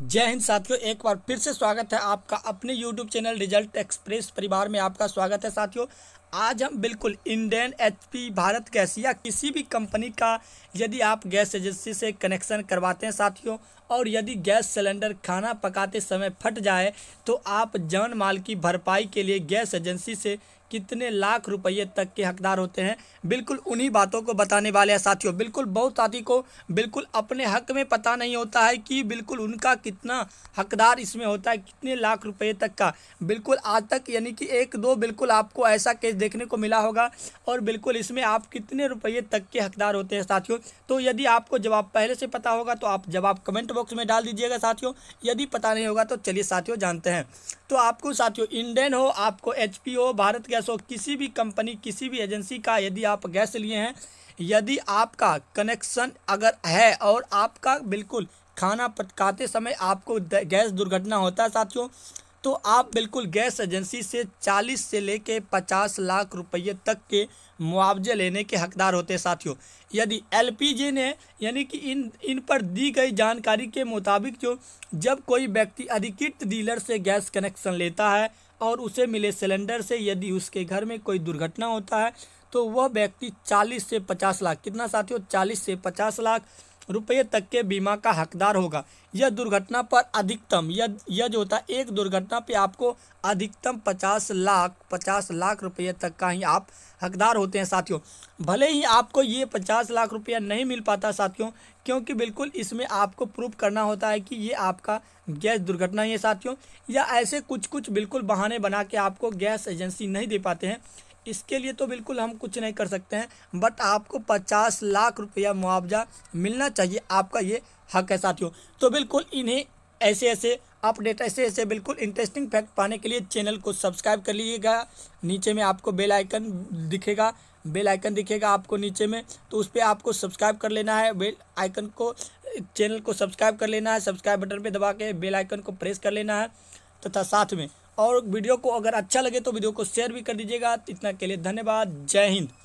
जय हिंद साथियों एक बार फिर से स्वागत है आपका अपने YouTube चैनल रिजल्ट एक्सप्रेस परिवार में आपका स्वागत है साथियों आज हम बिल्कुल इंडियन एचपी भारत गैस या किसी भी कंपनी का यदि आप गैस एजेंसी से कनेक्शन करवाते हैं साथियों और यदि गैस सिलेंडर खाना पकाते समय फट जाए तो आप जान माल की भरपाई के लिए गैस एजेंसी से कितने लाख रुपए तक के हकदार होते हैं बिल्कुल उन्हीं बातों को बताने वाले हैं साथियों बिल्कुल बहुत साथी को बिल्कुल अपने हक में पता नहीं होता है कि बिल्कुल उनका कितना हकदार इसमें होता है कितने लाख रुपए तक का बिल्कुल आज तक यानी कि एक दो बिल्कुल आपको ऐसा केस देखने को मिला होगा और बिल्कुल इसमें आप कितने रुपये तक के हकदार होते हैं साथियों तो यदि आपको जवाब पहले से पता होगा तो आप जवाब कमेंट बॉक्स में डाल दीजिएगा साथियों यदि पता नहीं होगा तो चलिए साथियों जानते हैं तो आपको साथियों इंडियन हो आपको एच हो भारत गैस हो किसी भी कंपनी किसी भी एजेंसी का यदि आप गैस लिए हैं यदि आपका कनेक्शन अगर है और आपका बिल्कुल खाना पकाते समय आपको गैस दुर्घटना होता है साथियों तो आप बिल्कुल गैस एजेंसी से 40 से लेके 50 लाख रुपये तक के मुआवजे लेने के हकदार होते साथियों यदि एलपीजे ने यानी कि इन इन पर दी गई जानकारी के मुताबिक जो जब कोई व्यक्ति अधिकृत डीलर से गैस कनेक्शन लेता है और उसे मिले सिलेंडर से यदि उसके घर में कोई दुर्घटना होता है तो वह व्यक्ति 40 से 50 लाख कितना साथियों 40 से 50 लाख रुपये तक के बीमा का हकदार होगा यह दुर्घटना पर अधिकतम यह यह जो होता है एक दुर्घटना पे आपको अधिकतम पचास लाख पचास लाख रुपये तक का ही आप हकदार होते हैं साथियों भले ही आपको ये पचास लाख रुपया नहीं मिल पाता साथियों क्योंकि बिल्कुल इसमें आपको प्रूफ करना होता है कि ये आपका गैस दुर्घटना ही है साथियों या ऐसे कुछ कुछ बिल्कुल बहाने बना के आपको गैस एजेंसी नहीं दे पाते हैं इसके लिए तो बिल्कुल हम कुछ नहीं कर सकते हैं बट आपको पचास लाख रुपया मुआवजा मिलना चाहिए आपका ये हक है साथियों तो बिल्कुल इन्हें ऐसे ऐसे अपडेट ऐसे ऐसे बिल्कुल इंटरेस्टिंग फैक्ट पाने के लिए चैनल को सब्सक्राइब कर लीजिएगा नीचे में आपको बेल आइकन दिखेगा बेल आइकन दिखेगा आपको नीचे में तो उस पर आपको सब्सक्राइब कर लेना है बेल आइकन को चैनल को सब्सक्राइब कर लेना है सब्सक्राइब बटन पे दबा के बेल आइकन को प्रेस कर लेना है तथा साथ में और वीडियो को अगर अच्छा लगे तो वीडियो को शेयर भी कर दीजिएगा इतना के लिए धन्यवाद जय हिंद